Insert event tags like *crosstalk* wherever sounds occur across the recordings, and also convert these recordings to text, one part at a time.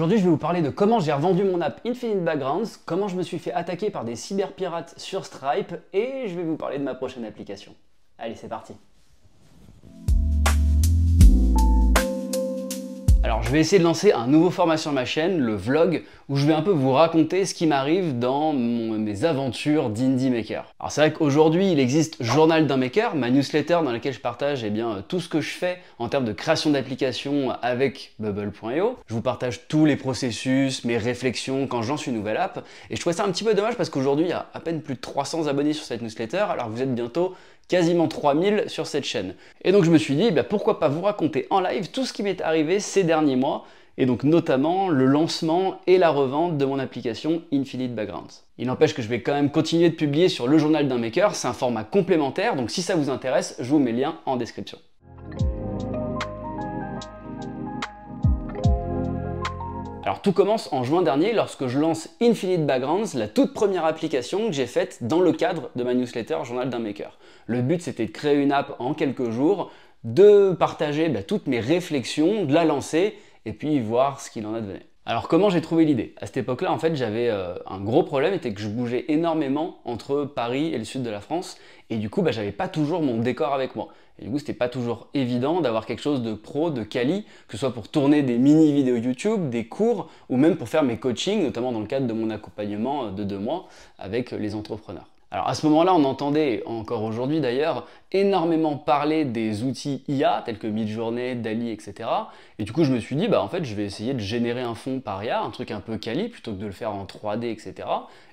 Aujourd'hui, je vais vous parler de comment j'ai revendu mon app Infinite Backgrounds, comment je me suis fait attaquer par des cyberpirates sur Stripe et je vais vous parler de ma prochaine application. Allez, c'est parti. Alors je vais essayer de lancer un nouveau format sur ma chaîne, le vlog, où je vais un peu vous raconter ce qui m'arrive dans mes aventures d'indie maker. Alors c'est vrai qu'aujourd'hui il existe Journal d'un maker, ma newsletter dans laquelle je partage eh bien, euh, tout ce que je fais en termes de création d'applications avec bubble.io. Je vous partage tous les processus, mes réflexions quand j'en suis une nouvelle app. Et je trouve ça un petit peu dommage parce qu'aujourd'hui il y a à peine plus de 300 abonnés sur cette newsletter alors vous êtes bientôt quasiment 3000 sur cette chaîne. Et donc je me suis dit, bah, pourquoi pas vous raconter en live tout ce qui m'est arrivé ces derniers mois, et donc notamment le lancement et la revente de mon application Infinite Backgrounds. Il n'empêche que je vais quand même continuer de publier sur le journal d'un maker, c'est un format complémentaire, donc si ça vous intéresse, je vous mets le lien en description. Alors tout commence en juin dernier lorsque je lance Infinite Backgrounds, la toute première application que j'ai faite dans le cadre de ma newsletter Journal d'un Maker. Le but c'était de créer une app en quelques jours, de partager bah, toutes mes réflexions, de la lancer et puis voir ce qu'il en advenait. Alors comment j'ai trouvé l'idée À cette époque-là, en fait, j'avais euh, un gros problème, c'était que je bougeais énormément entre Paris et le sud de la France, et du coup, bah, j'avais pas toujours mon décor avec moi. Et du coup, c'était pas toujours évident d'avoir quelque chose de pro, de quali, que ce soit pour tourner des mini vidéos YouTube, des cours, ou même pour faire mes coachings, notamment dans le cadre de mon accompagnement euh, de deux mois avec les entrepreneurs. Alors à ce moment-là, on entendait, encore aujourd'hui d'ailleurs, énormément parler des outils IA tels que Midjourney, Dali, etc. Et du coup, je me suis dit, bah en fait, je vais essayer de générer un fond par IA, un truc un peu quali, plutôt que de le faire en 3D, etc.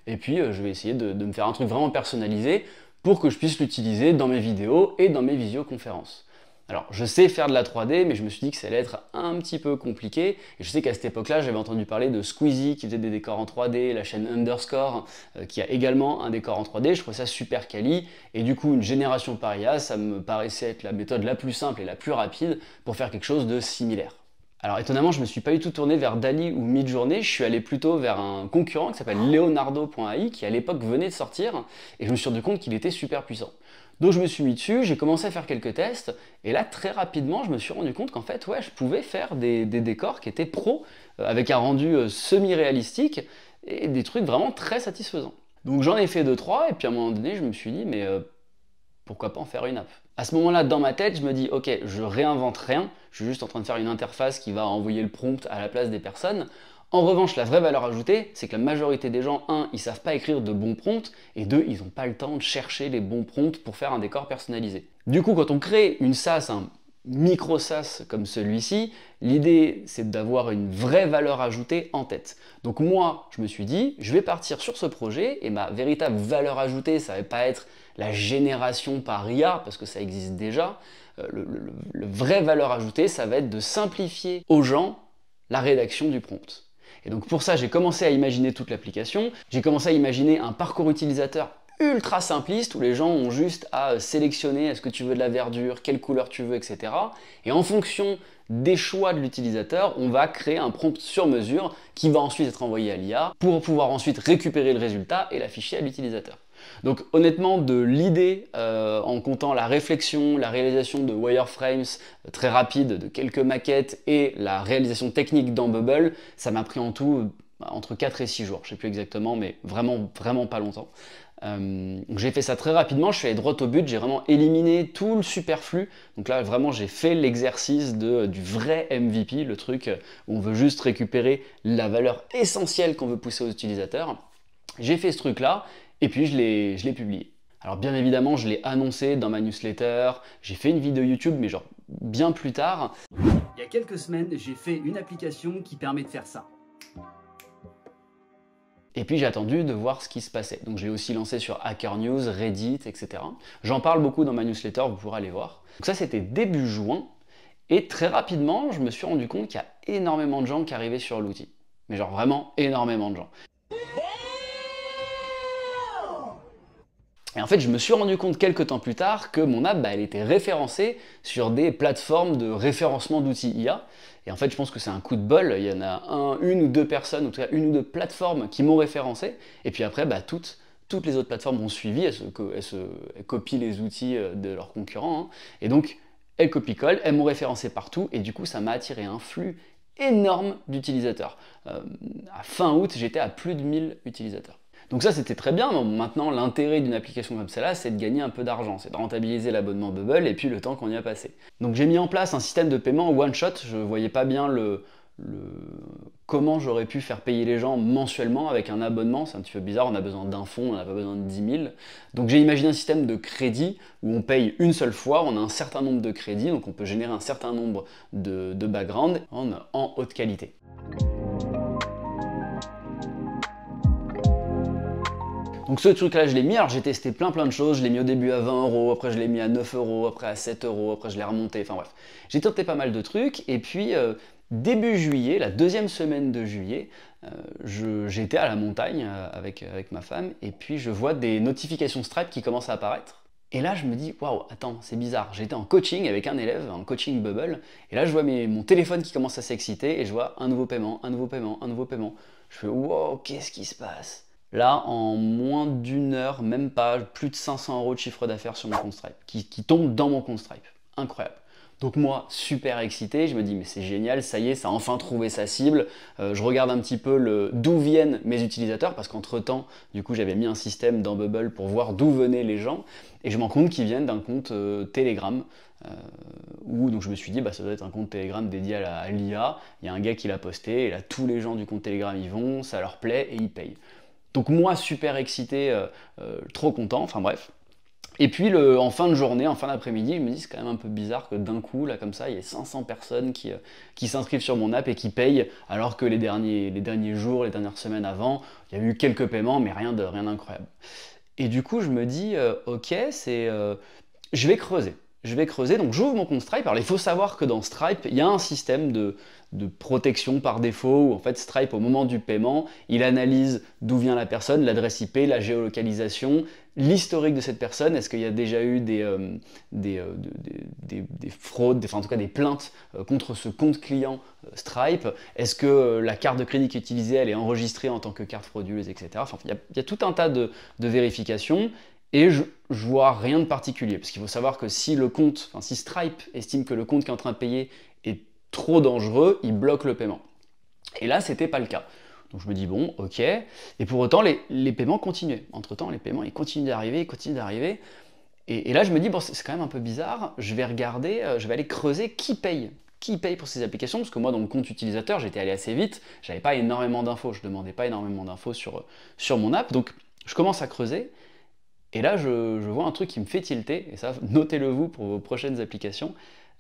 Et puis, euh, je vais essayer de me faire un truc vraiment personnalisé pour que je puisse l'utiliser dans mes vidéos et dans mes visioconférences. Alors, je sais faire de la 3D, mais je me suis dit que ça allait être un petit peu compliqué. Et je sais qu'à cette époque-là, j'avais entendu parler de Squeezie qui faisait des décors en 3D, la chaîne Underscore euh, qui a également un décor en 3D. Je trouvais ça super quali. Et du coup, une génération paria, ça me paraissait être la méthode la plus simple et la plus rapide pour faire quelque chose de similaire. Alors étonnamment, je ne me suis pas du tout tourné vers Dali ou Midjourney, je suis allé plutôt vers un concurrent qui s'appelle Leonardo.ai qui à l'époque venait de sortir et je me suis rendu compte qu'il était super puissant. Donc je me suis mis dessus, j'ai commencé à faire quelques tests et là très rapidement je me suis rendu compte qu'en fait ouais je pouvais faire des, décors qui étaient pro euh, avec un rendu euh, semi-réalistique et des trucs vraiment très satisfaisants. Donc j'en ai fait 2-3 et puis à un moment donné je me suis dit mais euh, pourquoi pas en faire une app à ce moment-là, dans ma tête, je me dis, ok, je réinvente rien, je suis juste en train de faire une interface qui va envoyer le prompt à la place des personnes. En revanche, la vraie valeur ajoutée, c'est que la majorité des gens, un, ils savent pas écrire de bons prompts, et deux, ils n'ont pas le temps de chercher les bons prompts pour faire un décor personnalisé. Du coup, quand on crée une SaaS, un micro comme celui-ci, l'idée c'est d'avoir une vraie valeur ajoutée en tête. Donc moi, je me suis dit, je vais partir sur ce projet et ma véritable valeur ajoutée, ça ne va pas être la génération par IA parce que ça existe déjà. Euh, le, vrai valeur ajoutée, ça va être de simplifier aux gens la rédaction du prompt. Et donc pour ça, j'ai commencé à imaginer toute l'application, j'ai commencé à imaginer un parcours utilisateur ultra simpliste où les gens ont juste à sélectionner est-ce que tu veux de la verdure, quelle couleur tu veux, etc. Et en fonction des choix de l'utilisateur, on va créer un prompt sur mesure qui va ensuite être envoyé à l'IA pour pouvoir ensuite récupérer le résultat et l'afficher à l'utilisateur. Donc honnêtement, de l'idée, euh, en comptant la réflexion, la réalisation de wireframes euh, très rapides, de quelques maquettes et la réalisation technique dans Bubble, ça m'a pris en tout bah, entre 4 et 6 jours, je sais plus exactement, mais vraiment, vraiment pas longtemps. Euh, j'ai fait ça très rapidement, je suis allé droit au but, j'ai vraiment éliminé tout le superflu. Donc là, vraiment, j'ai fait l'exercice du vrai MVP, le truc euh, où on veut juste récupérer la valeur essentielle qu'on veut pousser aux utilisateurs. J'ai fait ce truc-là et puis je l'ai publié. Alors bien évidemment, je l'ai annoncé dans ma newsletter, j'ai fait une vidéo YouTube, mais genre bien plus tard. Il y a quelques semaines, j'ai fait une application qui permet de faire ça. Et puis j'ai attendu de voir ce qui se passait. Donc j'ai aussi lancé sur Hacker News, Reddit, etc. J'en parle beaucoup dans ma newsletter, vous pourrez aller voir. Donc ça c'était début juin. Et très rapidement, je me suis rendu compte qu'il y a énormément de gens qui arrivaient sur l'outil. Mais genre vraiment énormément de gens. Et en fait, je me suis rendu compte quelques temps plus tard que mon app, bah, elle était référencée sur des plateformes de référencement d'outils IA. Et en fait, je pense que c'est un coup de bol. Il y en a un, une ou deux personnes, ou en tout cas une ou deux plateformes qui m'ont référencé. Et puis après, bah, toutes toutes les autres plateformes ont suivi, elles, copient les outils euh, de leurs concurrents. Hein. Et donc, elles copient colle elles m'ont référencé partout, et du coup, ça m'a attiré un flux énorme d'utilisateurs. Euh, à fin août, j'étais à plus de 1000 utilisateurs. Donc ça, c'était très bien. maintenant, l'intérêt d'une application comme celle-là, c'est de gagner un peu d'argent, c'est de rentabiliser l'abonnement Bubble et puis le temps qu'on y a passé. Donc j'ai mis en place un système de paiement one shot. Je voyais pas bien le, comment j'aurais pu faire payer les gens mensuellement avec un abonnement. C'est un petit peu bizarre, on a besoin d'un fonds, on n'a pas besoin de 10 000. Donc j'ai imaginé un système de crédit où on paye une seule fois, on a un certain nombre de crédits, donc on peut générer un certain nombre de, backgrounds en haute qualité. Donc ce truc-là, je l'ai mis. Alors j'ai testé plein plein de choses. Je l'ai mis au début à 20 euros, après je l'ai mis à 9 euros, après à 7 euros, après je l'ai remonté. Enfin bref, j'ai tenté pas mal de trucs. Et puis euh, début juillet, la deuxième semaine de juillet, euh, j'étais à la montagne euh, avec, ma femme et puis je vois des notifications Stripe qui commencent à apparaître. Et là, je me dis, waouh, attends, c'est bizarre. J'étais en coaching avec un élève, en coaching bubble, et là, je vois mon téléphone qui commence à s'exciter, et je vois un nouveau paiement, un nouveau paiement, un nouveau paiement. Je fais, waouh, qu'est-ce qui se passe Là, en moins d'une heure, même pas, plus de 500 euros de chiffre d'affaires sur mon compte Stripe, qui, tombe dans mon compte Stripe. Incroyable. Donc moi, super excité, je me dis mais c'est génial, ça y est, ça a enfin trouvé sa cible. Euh, je regarde un petit peu d'où viennent mes utilisateurs, parce qu'entre-temps, du coup, j'avais mis un système dans Bubble pour voir d'où venaient les gens, et je m'en compte qu'ils viennent d'un compte euh, Telegram. Euh, où donc je me suis dit bah ça doit être un compte Telegram dédié à l'IA, il y a un gars qui l'a posté et là tous les gens du compte Telegram y vont, ça leur plaît et ils payent. Donc moi super excité, euh, euh, trop content, enfin bref. Et puis en fin de journée, en fin d'après-midi, ils me disent c'est quand même un peu bizarre que d'un coup, là comme ça, il y ait 500 personnes euh, qui, s'inscrivent sur mon app et qui payent, alors que les derniers, les derniers jours, les dernières semaines avant, il y a eu quelques paiements, mais rien d'incroyable. Rien et du coup, je me dis, ok, c'est, je vais creuser je vais creuser, donc j'ouvre mon compte Stripe. Alors il faut savoir que dans Stripe, il y a un système de, protection par défaut où en fait Stripe au moment du paiement, il analyse d'où vient la personne, l'adresse IP, la géolocalisation, l'historique de cette personne, est-ce qu'il y a déjà eu des, euh, euh, des, des, fraudes, en tout cas des plaintes euh, contre ce compte client Stripe, est-ce que la carte de crédit qui est utilisée, elle est enregistrée en tant que carte frauduleuse, etc. Enfin, il y, a, tout un tas de, de vérifications et je, vois rien de particulier, parce qu'il faut savoir que si le compte, si Stripe estime que le compte qui est en train de payer est trop dangereux, il bloque le paiement. Et là, ce n'était pas le cas. Donc je me dis bon, ok. Et pour autant, les, paiements continuaient. Entre temps, les paiements ils continuent d'arriver, ils continuent d'arriver. Et, là, je me dis bon, c'est quand même un peu bizarre. Je vais regarder, euh, je vais aller creuser qui paye, qui paye pour ces applications, parce que moi, dans mon compte utilisateur, j'étais allé assez vite. J'avais pas énormément d'infos. Je ne demandais pas énormément d'infos sur sur mon app. Donc je commence à creuser. Et là, je, vois un truc qui me fait tilter, et ça, notez-le vous pour vos prochaines applications.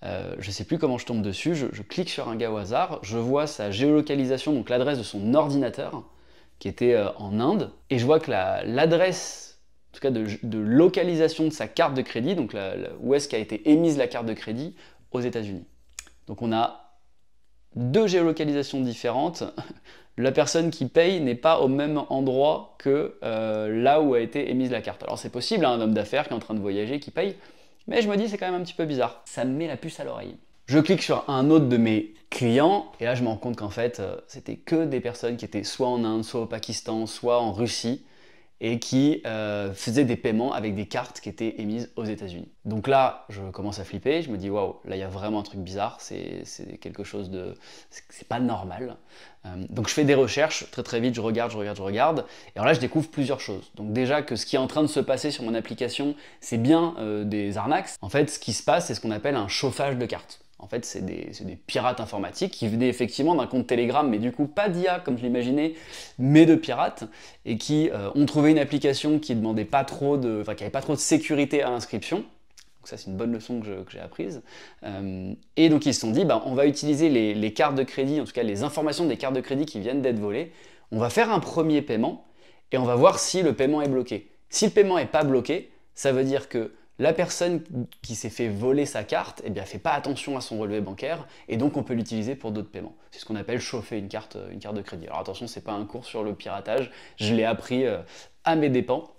Euh, je ne sais plus comment je tombe dessus, je, clique sur un gars au hasard, je vois sa géolocalisation, donc l'adresse de son ordinateur, qui était euh, en Inde, et je vois que l'adresse, en tout cas de, localisation de sa carte de crédit, donc où est-ce qu'a été émise la carte de crédit, aux États-Unis. Donc on a deux géolocalisations différentes, *laughs* la personne qui paye n'est pas au même endroit que euh, là où a été émise la carte. Alors c'est possible, hein, un homme d'affaires qui est en train de voyager, qui paye, mais je me dis c'est quand même un petit peu bizarre. Ça me met la puce à l'oreille. Je clique sur un autre de mes clients et là je me rends compte qu'en fait euh, c'était que des personnes qui étaient soit en Inde, soit au Pakistan, soit en Russie et qui euh, faisait des paiements avec des cartes qui étaient émises aux États-Unis. Donc là, je commence à flipper, je me dis waouh, là il y a vraiment un truc bizarre, c'est quelque chose de. c'est pas normal. Euh, donc je fais des recherches, très très vite, je regarde, je regarde, je regarde, et alors là je découvre plusieurs choses. Donc déjà que ce qui est en train de se passer sur mon application, c'est bien euh, des arnaques. En fait, ce qui se passe, c'est ce qu'on appelle un chauffage de cartes. En fait, c'est des, pirates informatiques qui venaient effectivement d'un compte Telegram, mais du coup pas d'IA comme je l'imaginais, mais de pirates, et qui euh, ont trouvé une application qui demandait pas trop de, qui pas trop de sécurité à l'inscription. Donc ça, c'est une bonne leçon que j'ai apprise. Euh, et donc ils se sont dit, bah, on va utiliser les, les cartes de crédit, en tout cas les informations des cartes de crédit qui viennent d'être volées. On va faire un premier paiement et on va voir si le paiement est bloqué. Si le paiement n'est pas bloqué, ça veut dire que la personne qui s'est fait voler sa carte, eh bien, fait pas attention à son relevé bancaire et donc on peut l'utiliser pour d'autres paiements. C'est ce qu'on appelle chauffer une carte, euh, une carte de crédit. Alors attention, c'est pas un cours sur le piratage. Je l'ai appris euh, à mes dépens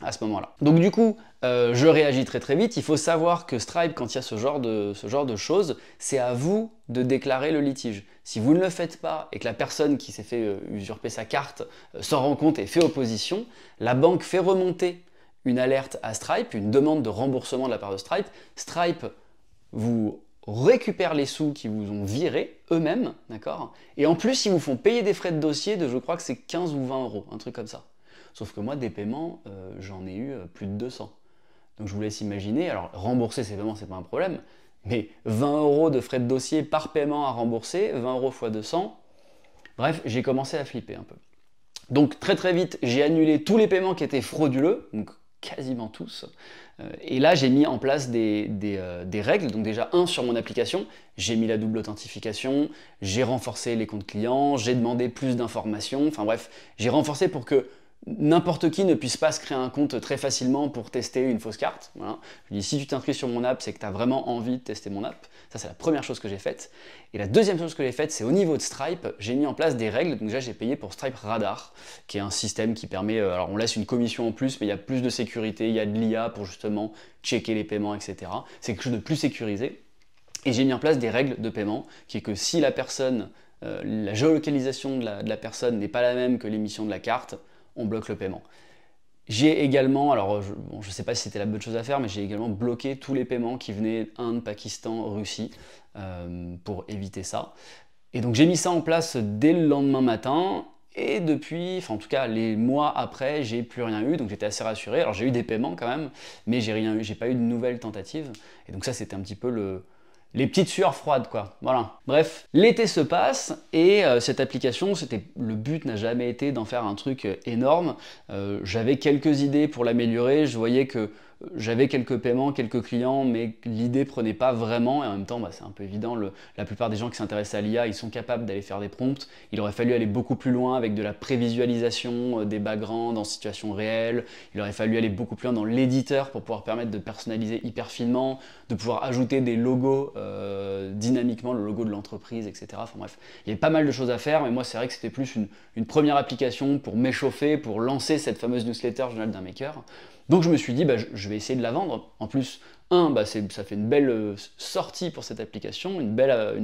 à ce moment-là. Donc du coup, euh, je réagis très très vite. Il faut savoir que Stripe, quand il y a ce genre de, ce genre de choses, c'est à vous de déclarer le litige. Si vous ne le faites pas et que la personne qui s'est fait usurper sa carte s'en rend compte et fait opposition, la banque fait remonter une alerte à Stripe, une demande de remboursement de la part de Stripe. Stripe vous récupère les sous qui vous ont virés eux-mêmes, d'accord Et en plus, ils vous font payer des frais de dossier de, je crois que c'est 15 ou 20 euros, un truc comme ça. Sauf que moi, des paiements, euh, j'en ai eu euh, plus de 200. Donc je vous laisse imaginer, alors rembourser ces paiements, c'est pas un problème, mais 20 euros de frais de dossier par paiement à rembourser, 20 euros x 200, bref, j'ai commencé à flipper un peu. Donc très très vite, j'ai annulé tous les paiements qui étaient frauduleux, donc quasiment tous. Euh, et là, j'ai mis en place euh, des, règles. Donc déjà, un, sur mon application, j'ai mis la double authentification, j'ai renforcé les comptes clients, j'ai demandé plus d'informations, enfin bref, j'ai renforcé pour que n'importe qui ne puisse pas se créer un compte très facilement pour tester une fausse carte. Voilà. Je dis, si tu t'inscris sur mon app, c'est que tu as vraiment envie de tester mon app. Ça, c'est la première chose que j'ai faite. Et la deuxième chose que j'ai faite, c'est au niveau de Stripe, j'ai mis en place des règles. Donc déjà, j'ai payé pour Stripe Radar, qui est un système qui permet, euh, alors on laisse une commission en plus, mais il y a plus de sécurité, il y a de l'IA pour justement checker les paiements, etc. C'est quelque chose de plus sécurisé. Et j'ai mis en place des règles de paiement, qui est que si la personne, euh, la géolocalisation de la personne n'est pas la même que l'émission de la carte, on bloque le paiement. J'ai également, alors je ne sais pas si c'était la bonne chose à faire, mais j'ai également bloqué tous les paiements qui venaient d'Inde, Pakistan, Russie, euh, pour éviter ça. Et donc j'ai mis ça en place dès le lendemain matin, et depuis, enfin en tout cas les mois après, j'ai plus rien eu, donc j'étais assez rassuré. Alors j'ai eu des paiements quand même, mais j'ai rien eu, j'ai pas eu de nouvelles tentatives. Et donc ça c'était un petit peu le, les petites sueurs froides, quoi. Voilà. Bref, l'été se passe et euh, cette application, c'était le but n'a jamais été d'en faire un truc euh, énorme. Euh, j'avais quelques idées pour l'améliorer. Je voyais que j'avais quelques paiements, quelques clients, mais l'idée prenait pas vraiment. Et en même temps, bah, c'est un peu évident, la plupart des gens qui s'intéressent à l'IA, ils sont capables d'aller faire des prompts. Il aurait fallu aller beaucoup plus loin avec de la prévisualisation euh, des backgrounds en situation réelle. Il aurait fallu aller beaucoup plus loin dans l'éditeur pour pouvoir permettre de personnaliser hyper finement, de pouvoir ajouter des logos euh, dynamiquement, le logo de l'entreprise, etc. Enfin bref, il y avait pas mal de choses à faire, mais moi, c'est vrai que c'était plus une, une première application pour m'échauffer, pour lancer cette fameuse newsletter Journal d'un Maker. Donc je me suis dit, bah, je vais essayer de la vendre. En plus, un, bah, ça fait une belle euh, sortie pour cette application, euh, une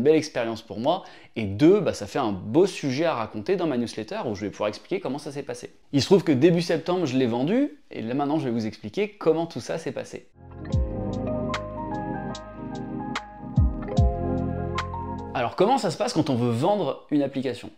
belle, expérience pour moi. Et deux, bah, ça fait un beau sujet à raconter dans ma newsletter où je vais pouvoir expliquer comment ça s'est passé. Il se trouve que début septembre, je l'ai vendu. Et là maintenant, je vais vous expliquer comment tout ça s'est passé. Alors comment ça se passe quand on veut vendre une application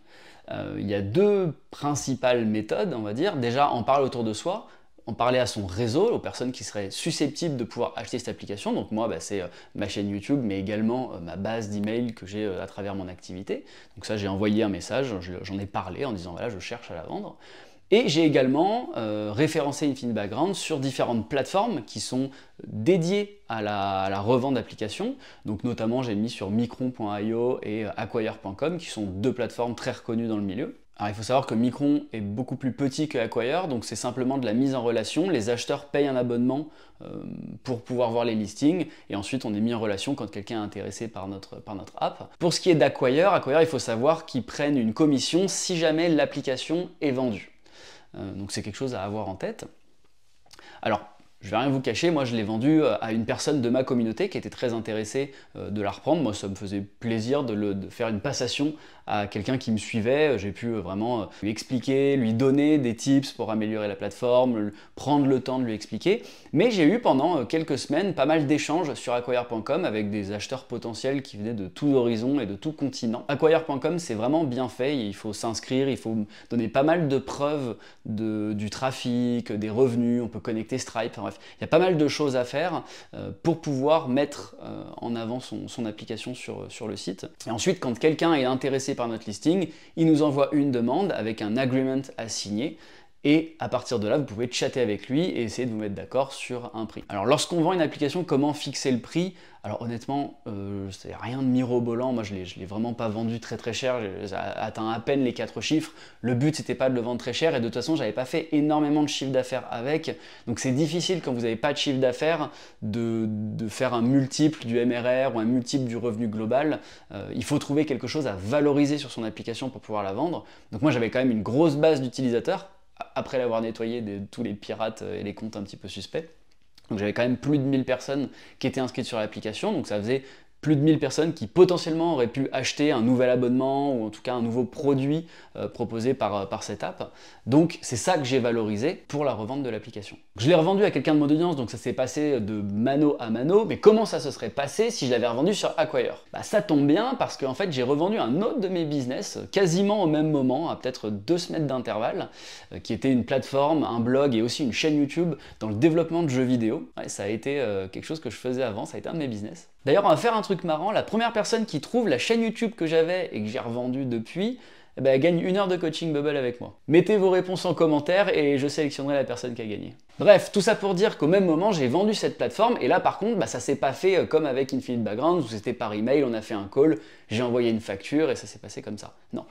euh, Il y a deux principales méthodes, on va dire. Déjà, on parle autour de soi en parler à son réseau, aux personnes qui seraient susceptibles de pouvoir acheter cette application. Donc moi, bah, c'est euh, ma chaîne YouTube, mais également euh, ma base d'email que j'ai euh, à travers mon activité. Donc ça, j'ai envoyé un message, j'en ai parlé en disant, voilà, je cherche à la vendre. Et j'ai également référencé Infinite Background sur différentes plateformes qui sont dédiées à la, à la revente d'applications. Donc notamment, j'ai mis sur micron.io et acquire.com, qui sont deux plateformes très reconnues dans le milieu. Alors il faut savoir que Micron est beaucoup plus petit que Acquire, donc c'est simplement de la mise en relation. Les acheteurs payent un abonnement euh, pour pouvoir voir les listings, et ensuite on est mis en relation quand quelqu'un est intéressé par notre, par notre app. Pour ce qui est d'Acquire, Acquire, il faut savoir qu'ils prennent une commission si jamais l'application est vendue. Euh, donc c'est quelque chose à avoir en tête. Alors, je vais rien vous cacher, moi je l'ai vendu euh, à une personne de ma communauté qui était très intéressée de la reprendre. Moi ça me faisait plaisir de, le, de faire une passation à quelqu'un qui me suivait, j'ai pu euh, vraiment euh, lui expliquer, lui donner des tips pour améliorer la plateforme, prendre le temps de lui expliquer. Mais j'ai eu pendant euh, quelques semaines pas mal d'échanges sur acquire.com avec des acheteurs potentiels qui venaient de tous horizons et de tout continent. Acquire.com, c'est vraiment bien fait, il faut s'inscrire, il faut donner pas mal de preuves du trafic, des revenus, on peut connecter Stripe, enfin bref, il y a pas mal de choses à faire pour pouvoir mettre en avant son, son application sur, sur le site. Et ensuite, quand quelqu'un est intéressé par notre listing, il nous envoie une demande avec un agreement à signer et à partir de là, vous pouvez chatter avec lui et essayer de vous mettre d'accord sur un prix. Alors lorsqu'on vend une application, comment fixer le prix Alors honnêtement, euh, c'est rien de mirobolant, moi je ne l'ai vraiment pas vendu très très cher, j'ai atteint à peine les quatre chiffres, le but c'était pas de le vendre très cher et de toute façon n'avais pas fait énormément de chiffre d'affaires avec, donc c'est difficile quand vous n'avez pas de chiffre d'affaires de, de, faire un multiple du MRR ou un multiple du revenu global, euh, il faut trouver quelque chose à valoriser sur son application pour pouvoir la vendre, donc moi j'avais quand même une grosse base d'utilisateurs, après l'avoir nettoyé de tous les pirates euh, et les comptes un petit peu suspects. Donc j'avais quand même plus de 1000 personnes qui étaient inscrites sur l'application, donc ça faisait plus de 1000 personnes qui potentiellement auraient pu acheter un nouvel abonnement ou en tout cas un nouveau produit euh, proposé euh, par, cette app. Donc c'est ça que j'ai valorisé pour la revente de l'application. Je l'ai revendu à quelqu'un de mon audience, donc ça s'est passé de mano à mano, mais comment ça se serait passé si je l'avais revendu sur Acquire Bah ça tombe bien parce que fait j'ai revendu un autre de mes business euh, quasiment au même moment, à peut-être deux semaines d'intervalle, qui était une plateforme, un blog et aussi une chaîne YouTube dans le développement de jeux vidéo. ça a été quelque chose que je faisais avant, ça a été un de mes business. D'ailleurs, on va faire un truc marrant. La première personne qui trouve la chaîne YouTube que j'avais et que j'ai revendue depuis, eh ben, elle gagne une heure de coaching bubble avec moi. Mettez vos réponses en commentaire et je sélectionnerai la personne qui a gagné. Bref, tout ça pour dire qu'au même moment, j'ai vendu cette plateforme et là, par contre, ça bah, ça s'est pas fait euh, comme avec Infinite Background où c'était par email, on a fait un call, j'ai envoyé une facture et ça s'est passé comme ça. Non.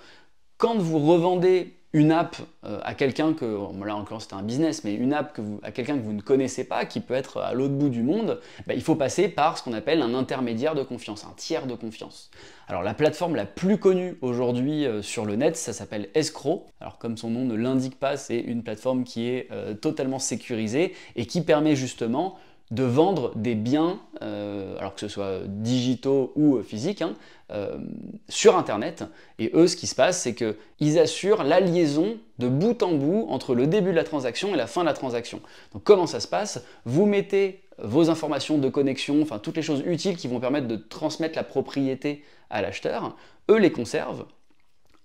Quand vous revendez une app euh, à quelqu'un que, là encore c'était un business, mais une app à quelqu'un que vous ne connaissez pas, qui peut être à l'autre bout du monde, bah, il faut passer par ce qu'on appelle un intermédiaire de confiance, un tiers de confiance. Alors la plateforme la plus connue aujourd'hui euh, sur le net, ça s'appelle Escrow. Alors comme son nom ne l'indique pas, c'est une plateforme qui est euh, totalement sécurisée et qui permet justement de vendre des biens, euh, alors que ce soit digitaux ou physiques, hein, euh, sur Internet. Et eux, ce qui se passe, c'est qu'ils assurent la liaison de bout en bout entre le début de la transaction et la fin de la transaction. Donc comment ça se passe Vous mettez vos informations de connexion, enfin toutes les choses utiles qui vont permettre de transmettre la propriété à l'acheteur. Eux les conservent,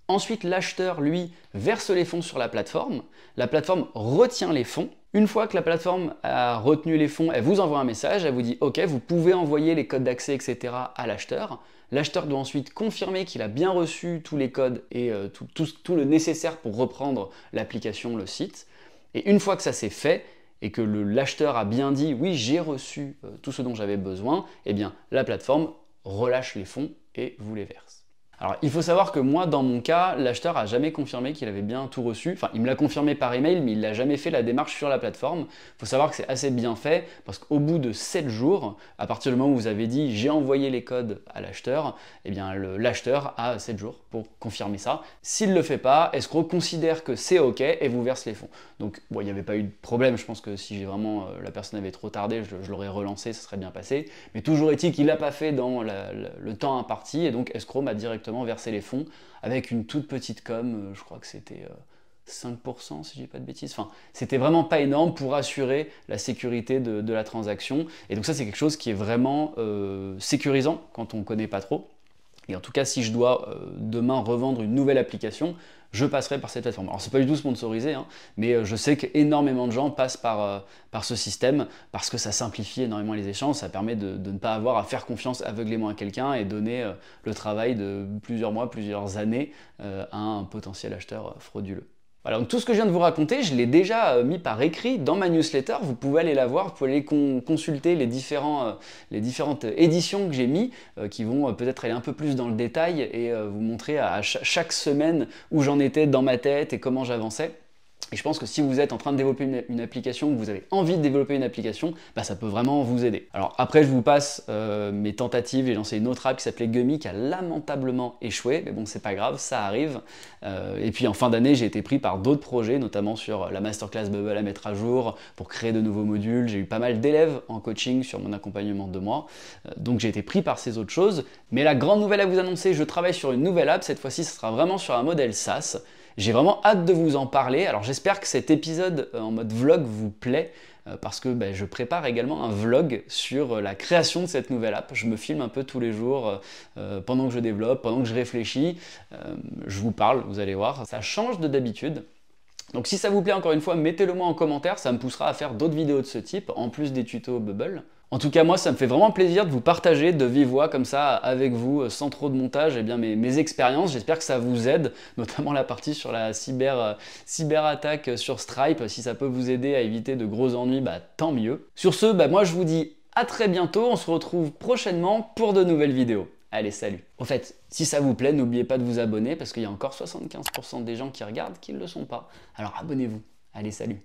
Ensuite, l'acheteur, lui, verse les fonds sur la plateforme. La plateforme retient les fonds une fois que la plateforme a retenu les fonds, elle vous envoie un message, elle vous dit OK, vous pouvez envoyer les codes d'accès, etc. à l'acheteur. L'acheteur doit ensuite confirmer qu'il a bien reçu tous les codes et euh, tout, le nécessaire pour reprendre l'application, le site. Et une fois que ça s'est fait, et que l'acheteur a bien dit oui j'ai reçu euh, tout ce dont j'avais besoin, eh bien la plateforme relâche les fonds et vous les verse. Alors, il faut savoir que moi, dans mon cas, l'acheteur a jamais confirmé qu'il avait bien tout reçu. Enfin, il me l'a confirmé par email, mais il n'a jamais fait la démarche sur la plateforme. Il faut savoir que c'est assez bien fait parce qu'au bout de 7 jours, à partir du moment où vous avez dit j'ai envoyé les codes à l'acheteur, eh bien, l'acheteur a 7 jours pour confirmer ça. S'il ne le fait pas, Escrow considère que c'est OK et vous verse les fonds. Donc, il n'y avait pas eu de problème. Je pense que si j'ai vraiment euh, la personne avait trop tardé, je, l'aurais relancé, ça serait bien passé. Mais toujours est-il qu'il n'a pas fait dans le temps imparti et donc Escroc m'a directement verser les fonds avec une toute petite com, euh, je crois que c'était 5% euh, si je dis pas de bêtises. Enfin, c'était vraiment pas énorme pour assurer la sécurité de, la transaction. Et donc ça, c'est quelque chose qui est vraiment euh, sécurisant quand on connaît pas trop. Et en tout cas, si je dois demain revendre une nouvelle application, je passerai par cette plateforme. Alors c'est pas du tout sponsorisé, hein, mais euh, je sais qu'énormément de gens passent par, euh, par ce système parce que ça simplifie énormément les échanges, ça permet de, ne pas avoir à faire confiance aveuglément à quelqu'un et donner euh, le travail de plusieurs mois, plusieurs années à un potentiel acheteur frauduleux tout ce que je viens de vous raconter, je l'ai déjà euh, mis par écrit dans ma newsletter. Vous pouvez aller la voir, vous pouvez aller consulter euh, les, différentes éditions que j'ai mis, euh, qui vont peut-être aller un peu plus dans le détail et vous montrer à chaque semaine où j'en étais dans ma tête et comment j'avançais. Et je pense que si vous êtes en train de développer une, application, que vous avez envie de développer une application, bah, ça peut vraiment vous aider. Alors après, je vous passe euh, mes tentatives. J'ai lancé une autre app qui s'appelait Gummy qui a lamentablement échoué. Mais bon, c'est pas grave, ça arrive. Euh, et puis en fin d'année, j'ai été pris par d'autres projets, notamment sur la masterclass Bubble à mettre à jour pour créer de nouveaux modules. J'ai eu pas mal d'élèves en coaching sur mon accompagnement de moi. Euh, donc j'ai été pris par ces autres choses. Mais la grande nouvelle à vous annoncer, je travaille sur une nouvelle app. Cette fois-ci, ce sera vraiment sur un modèle SaaS. J'ai vraiment hâte de vous en parler. Alors j'espère que cet épisode euh, en mode vlog vous plaît euh, parce que ben, je prépare également un vlog sur euh, la création de cette nouvelle app. Je me filme un peu tous les jours pendant que je développe, pendant que je réfléchis. je vous parle, vous allez voir, ça change de d'habitude. Donc si ça vous plaît encore une fois, mettez-le moi en commentaire, ça me poussera à faire d'autres vidéos de ce type, en plus des tutos Bubble. En tout cas, moi, ça me fait vraiment plaisir de vous partager de vive voix comme ça avec vous, euh, sans trop de montage, et eh bien mes, expériences. J'espère que ça vous aide, *laughs* notamment la partie sur la cyber, euh, cyberattaque sur Stripe. Si ça peut vous aider à éviter de gros ennuis, bah, tant mieux. Sur ce, bah, moi, je vous dis à très bientôt. On se retrouve prochainement pour de nouvelles vidéos. Allez, salut. Au fait, si ça vous plaît, n'oubliez pas de vous abonner parce qu'il y a encore 75% des gens qui regardent qui ne le sont pas. Alors abonnez-vous. Allez, salut.